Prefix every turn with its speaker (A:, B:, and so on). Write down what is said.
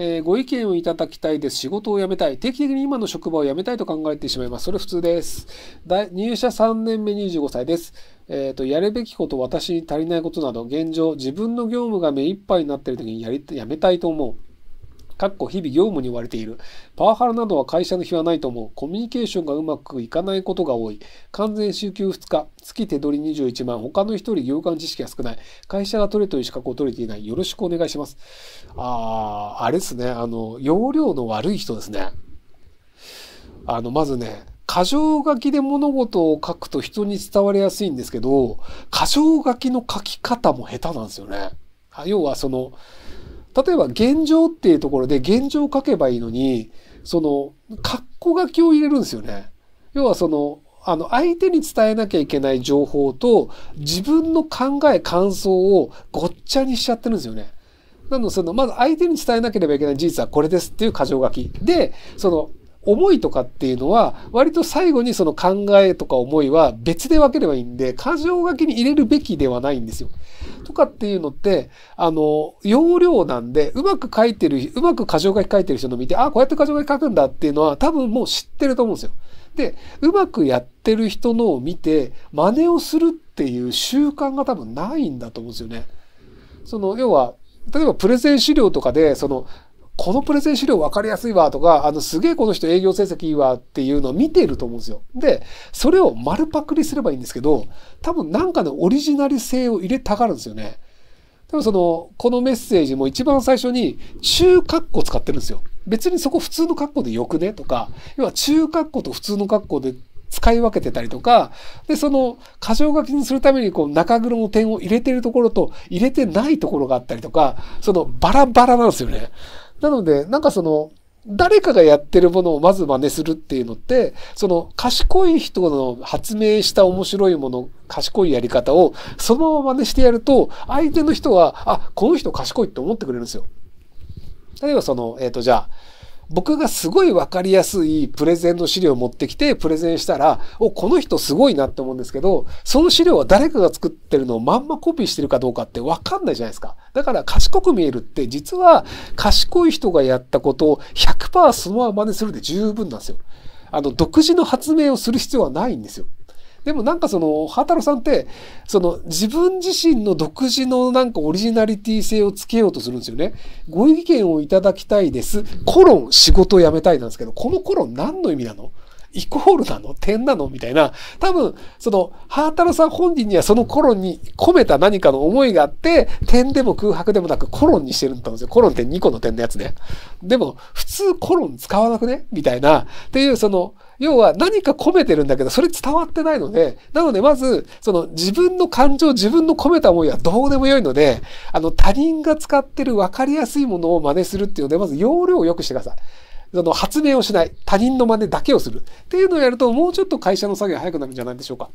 A: えー、ご意見をいただきたいです。仕事を辞めたい。定期的に今の職場を辞めたいと考えてしまいます。それ普通です。入社3年目25歳です。えっ、ー、と、やるべきこと、私に足りないことなど、現状、自分の業務が目いっぱいになっている時にやり、辞めたいと思う。かっこ日々業務に追われている。パワハラなどは会社の日はないと思う。コミュニケーションがうまくいかないことが多い。完全週休2日。月手取り21万。他の1人業界知識が少ない。会社が取れという資格を取れていない。よろしくお願いします。あー、あれですね。あの、容量の悪い人ですね。あの、まずね、箇条書きで物事を書くと人に伝わりやすいんですけど、箇条書きの書き方も下手なんですよね。要はその、例えば現状っていうところで現状を書けばいいのに、その、括弧書きを入れるんですよね。要はその、あの、相手に伝えなきゃいけない情報と、自分の考え、感想をごっちゃにしちゃってるんですよね。なので、その、まず相手に伝えなければいけない事実はこれですっていう箇条書き。で、その、思いとかっていうのは、割と最後にその考えとか思いは別で分ければいいんで、箇条書きに入れるべきではないんですよ。とかっていうのって、あの、容量なんで、うまく書いてる、うまく箇条書き書いてる人の見て、あ、こうやって箇条書き書くんだっていうのは多分もう知ってると思うんですよ。で、うまくやってる人のを見て、真似をするっていう習慣が多分ないんだと思うんですよね。その、要は、例えばプレゼン資料とかで、その、このプレゼン資料分かりやすいわとか、あの、すげえこの人営業成績いいわっていうのを見ていると思うんですよ。で、それを丸パクリすればいいんですけど、多分なんかのオリジナル性を入れたがるんですよね。でもその、このメッセージも一番最初に中括弧使ってるんですよ。別にそこ普通の括弧でよくねとか、要は中括弧と普通の括弧で使い分けてたりとか、で、その、過剰書きにするために、こう、中黒の点を入れてるところと、入れてないところがあったりとか、その、バラバラなんですよね。なので、なんかその、誰かがやってるものをまず真似するっていうのって、その賢い人の発明した面白いもの、賢いやり方をそのまま真似してやると、相手の人は、あ、この人賢いって思ってくれるんですよ。例えばその、えっ、ー、と、じゃあ、僕がすごいわかりやすいプレゼンの資料を持ってきてプレゼンしたら、お、この人すごいなって思うんですけど、その資料は誰かが作ってるのをまんまコピーしてるかどうかってわかんないじゃないですか。だから賢く見えるって実は賢い人がやったことを100%そのまま真似するで十分なんですよ。あの独自の発明をする必要はないんですよ。でもなんかその、ハタロさんって、その自分自身の独自のなんかオリジナリティ性をつけようとするんですよね。ご意見をいただきたいです。コロン仕事を辞めたいなんですけど、このコロン何の意味なのイコールなの点なのみたいな、多分、その、ハータロさん本人にはその頃に込めた何かの思いがあって、点でも空白でもなくコロンにしてるんだと思うんですよ。コロンって2個の点のやつね。でも、普通コロン使わなくねみたいな、っていう、その、要は何か込めてるんだけど、それ伝わってないので、なのでまず、その自分の感情、自分の込めた思いはどうでもよいので、あの他人が使ってる分かりやすいものを真似するっていうので、まず要領を良くしてください。その発明をしない、他人の真似だけをするっていうのをやると、もうちょっと会社の作業早くなるんじゃないでしょうか。